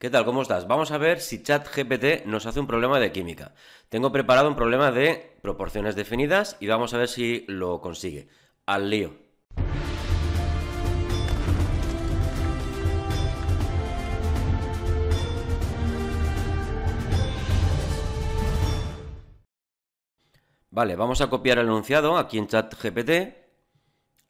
¿Qué tal? ¿Cómo estás? Vamos a ver si ChatGPT nos hace un problema de química. Tengo preparado un problema de proporciones definidas y vamos a ver si lo consigue. Al lío. Vale, vamos a copiar el enunciado aquí en ChatGPT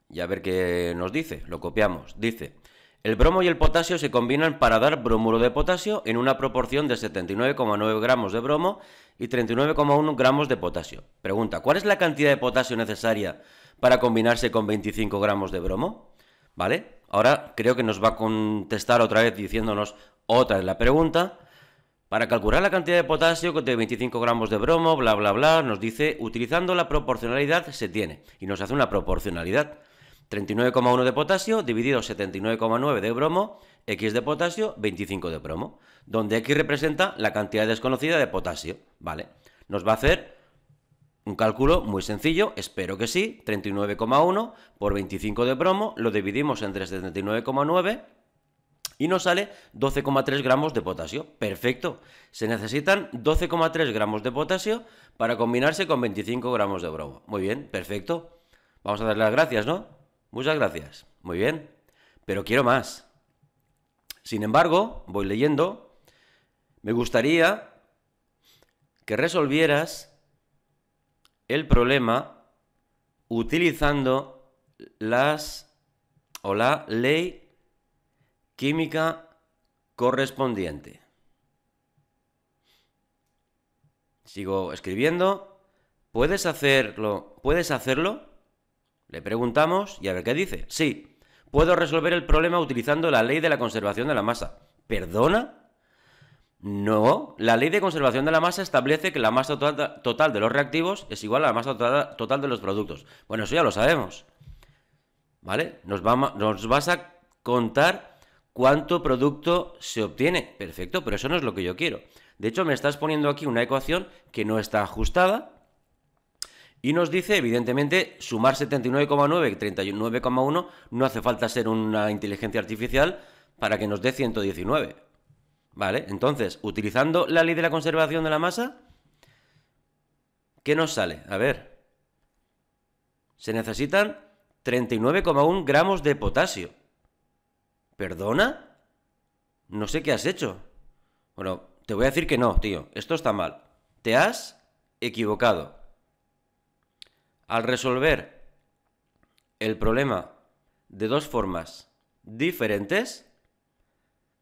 y a ver qué nos dice. Lo copiamos. Dice, el bromo y el potasio se combinan para dar bromuro de potasio en una proporción de 79,9 gramos de bromo y 39,1 gramos de potasio. Pregunta, ¿cuál es la cantidad de potasio necesaria para combinarse con 25 gramos de bromo? ¿Vale? Ahora creo que nos va a contestar otra vez diciéndonos otra de la pregunta. Para calcular la cantidad de potasio de 25 gramos de bromo, bla, bla, bla, nos dice, utilizando la proporcionalidad se tiene. Y nos hace una proporcionalidad. 39,1 de potasio dividido 79,9 de bromo, X de potasio, 25 de bromo, donde X representa la cantidad desconocida de potasio, ¿vale? Nos va a hacer un cálculo muy sencillo, espero que sí, 39,1 por 25 de bromo, lo dividimos entre 79,9 y nos sale 12,3 gramos de potasio. Perfecto. Se necesitan 12,3 gramos de potasio para combinarse con 25 gramos de bromo. Muy bien, perfecto. Vamos a darle las gracias, ¿no? Muchas gracias. Muy bien. Pero quiero más. Sin embargo, voy leyendo, me gustaría que resolvieras el problema utilizando las o la ley química correspondiente. Sigo escribiendo. ¿Puedes hacerlo? ¿Puedes hacerlo? Le preguntamos y a ver qué dice. Sí, puedo resolver el problema utilizando la ley de la conservación de la masa. ¿Perdona? No, la ley de conservación de la masa establece que la masa tota-, total de los reactivos es igual a la masa tota-, total de los productos. Bueno, eso ya lo sabemos. ¿Vale? Nos, nos vas a contar cuánto producto se obtiene. Perfecto, pero eso no es lo que yo quiero. De hecho, me estás poniendo aquí una ecuación que no está ajustada y nos dice, evidentemente, sumar 79,9 y 39,1 no hace falta ser una inteligencia artificial para que nos dé 119. ¿Vale? Entonces, utilizando la ley de la conservación de la masa, ¿qué nos sale? A ver. Se necesitan 39,1 gramos de potasio. ¿Perdona? No sé qué has hecho. Bueno, te voy a decir que no, tío. Esto está mal. Te has equivocado. Al resolver el problema de dos formas diferentes,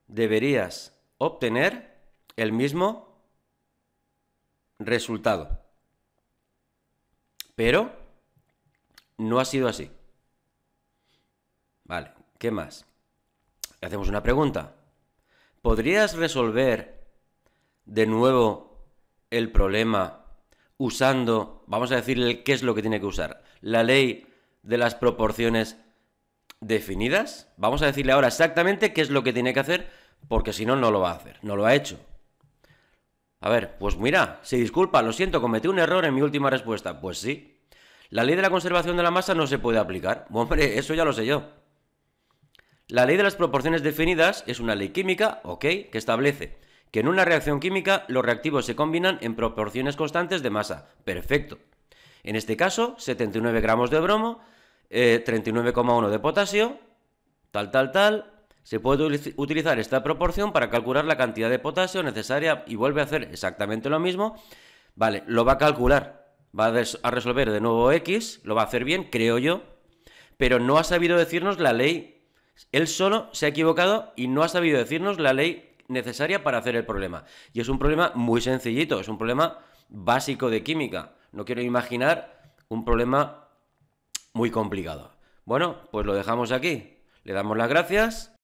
deberías obtener el mismo resultado. Pero no ha sido así. Vale, ¿qué más? Hacemos una pregunta. ¿Podrías resolver de nuevo el problema usando, vamos a decirle qué es lo que tiene que usar, la ley de las proporciones definidas. Vamos a decirle ahora exactamente qué es lo que tiene que hacer, porque si no, no lo va a hacer, no lo ha hecho. A ver, pues mira, se disculpa, lo siento, cometí un error en mi última respuesta. Pues sí. La ley de la conservación de la masa no se puede aplicar. Hombre, eso ya lo sé yo. La ley de las proporciones definidas es una ley química, ok, que establece que en una reacción química los reactivos se combinan en proporciones constantes de masa. Perfecto. En este caso, 79 gramos de bromo, 39,1 eh, de potasio, tal, tal, tal. Se puede utilizar esta proporción para calcular la cantidad de potasio necesaria y vuelve a hacer exactamente lo mismo. Vale, lo va a calcular, va a resolver de nuevo X, lo va a hacer bien, creo yo, pero no ha sabido decirnos la ley. Él solo se ha equivocado y no ha sabido decirnos la ley necesaria para hacer el problema. Y es un problema muy sencillito, es un problema básico de química. No quiero imaginar un problema muy complicado. Bueno, pues lo dejamos aquí. Le damos las gracias